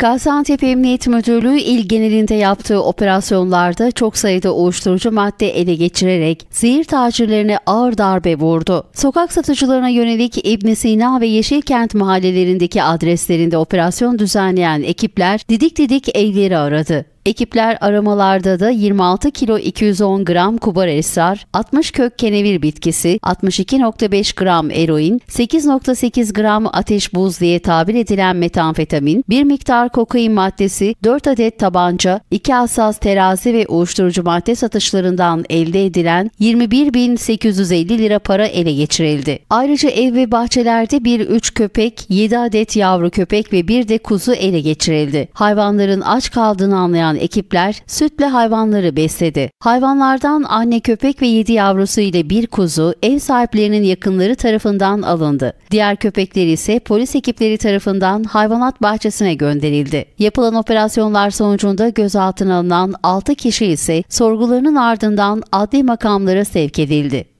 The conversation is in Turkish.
Gaziantep Emniyet Müdürlüğü il genelinde yaptığı operasyonlarda çok sayıda uyuşturucu madde ele geçirerek zehir tacirlerine ağır darbe vurdu. Sokak satıcılarına yönelik İbn Sina ve Yeşilkent mahallelerindeki adreslerinde operasyon düzenleyen ekipler didik didik evleri aradı. Ekipler aramalarda da 26 kilo 210 gram kubar esrar, 60 kök kenevir bitkisi, 62.5 gram eroin, 8.8 gram ateş buz diye tabir edilen metamfetamin, bir miktar kokain maddesi, 4 adet tabanca, 2 hassas terazi ve uyuşturucu madde satışlarından elde edilen 21.850 lira para ele geçirildi. Ayrıca ev ve bahçelerde bir 3 köpek, 7 adet yavru köpek ve bir de kuzu ele geçirildi. Hayvanların aç kaldığını anlayan ekipler sütle hayvanları besledi. Hayvanlardan anne köpek ve 7 yavrusu ile bir kuzu ev sahiplerinin yakınları tarafından alındı. Diğer köpekleri ise polis ekipleri tarafından hayvanat bahçesine gönderildi. Yapılan operasyonlar sonucunda gözaltına alınan 6 kişi ise sorgularının ardından adli makamlara sevk edildi.